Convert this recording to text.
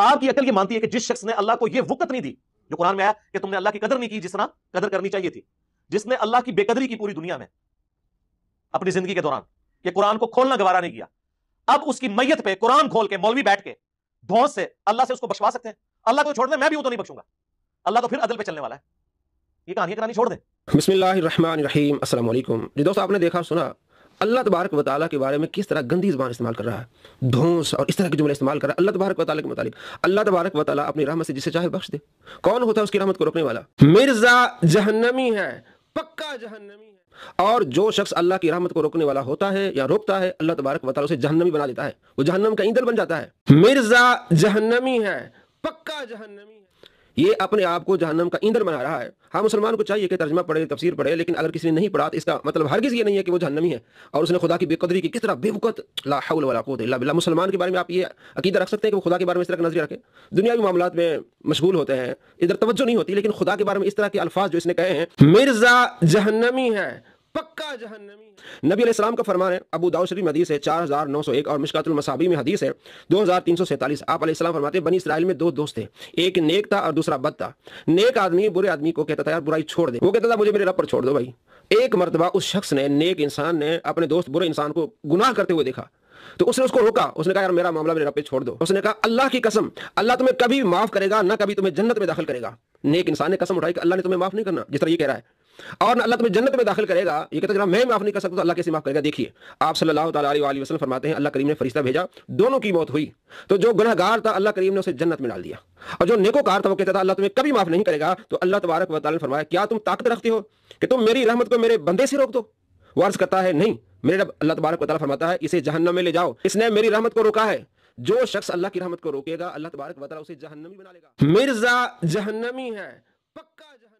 आपकी अकल ये मानती है कि जिस शख्स ने अल्लाह को यह वक्त नहीं दी जो कुरान में आया कि तुमने अल्लाह की कदर नहीं की जिस तरह कदर करनी चाहिए थी जिसने अल्लाह की बेकदरी की पूरी दुनिया में अपनी जिंदगी के दौरान ये कुरान को खोलना गवारा नहीं किया अब उसकी मैयत पे कुरान खोल के मौलवी बैठ के धौस से अल्लाह से उसको बख्शवा सकते हैं अल्लाह को तो दे मैं भी वो तो नहीं बचूंगा अल्लाह तो फिर अदल पे चलने वाला है ये कहानी करानी छोड़ दे बिस्मिल्लाम रहीम असल दोस्तों आपने देखा सुना अल्लाह तबारक वाली के बारे में किस तरह गंदी जबान इस्तेमाल कर रहा है धोस और इस तरह के जुमले इस्तेमाल कर रहा है अल्लाह तबारक वाली के मुताबिक अल्लाह तबारक वाली अपनी रहमत से जिसे चाहे बख्श दे कौन होता है उसकी रहमत को रोकने वाला मिर्जा जहनमी है पक्का जहनमी है और जो शख्स अल्लाह की रहमत को रोकने वाला होता है या रोकता है अल्लाह तबारक वाली उसे जहनमी बना देता है वो जहनम का ईंधन बन जाता है मिर्जा जहनमी है पक्का जहनमी है ये अपने आप को जहनम का ईंधन बना रहा है हाँ मुसलमान को चाहिए कि तर्जमा पढ़े तफसीर पढ़े लेकिन अगर किसी ने नहीं पढ़ा तो इसका मतलब हर किसी ये नहीं है कि वो जहनमी है और उसने खुदा की बेकदरी की किस तरह बेवकत लाउल वाला मुसलमान के बारे में आप ये अकीदा रख सकते हैं कि वो खुदा के बारे में इस तरह का नजर रखे भी मामला में मशगूल होते हैं इधर तवज्जो नहीं होती लेकिन खुदा के बारे में इस तरह के अल्फाज जो इसने कहे हैं मिर्जा जहनमी है नबी अलैहिस्सलाम का फरमान है अबू दाऊद शरीफ हदीस है 4901 और मिशकातुल मसाबी में हदीस है 2347 आप अलैहिस्सलाम फरमाते हैं बनी इसराइल में दो दोस्त थे एक नेक था और दूसरा बद था नेक आदमी बुरे आदमी को कहता था यार बुराई छोड़ दे वो कहता था मुझे मेरे रब पर छोड़ दो भाई एक मरतबा उस शख्स ने नेक इंसान ने अपने दोस्त बुरे इंसान को गुनाह करते हुए देखा तो उसने उसको रोका उसने कहा यार मेरा मामला मेरे रब पे छोड़ दो उसने कहा अल्लाह की कसम अल्लाह तुम्हें कभी माफ करेगा ना कभी तुम्हें जन्नत में दाखिल करेगा नेक इंसान ने कसम उठाई कि अल्लाह ने तुम्हें माफ नहीं करना जिस तरह ये कह रहा है और अल्लाह तुम्हें जन्नत में दाखिल करेगा ये कहते जना मैं माफ़ नहीं कर सकता तो अल्लाह कैसे माफ़ करेगा देखिए आप सल्लल्लाहु अलैहि वसल्लम फरमाते हैं अल्लाह करीम ने फरिश्ता भेजा दोनों की मौत हुई तो जो गुनहगार था अल्लाह करीम ने उसे जन्नत में डाल दिया और जो नेकोकार था वो कहता था अल्लाह तुम्हें कभी माफ़ नहीं करेगा तो अल्लाह तबारक वाली फरमाया क्या तुम ताकत रखते हो कि तुम मेरी रहमत को मेरे बंदे से रोक दो वो करता है नहीं मेरे रब अल्लाह तबारक वाली फरमाता है इसे जहन्नम में ले जाओ इसने मेरी रहमत को रोका है जो शख्स अल्लाह की रहमत को रोकेगा अल्लाह तबारक वाली उसे जहन्नमी बना लेगा मिर्जा जहन्नमी है पक्का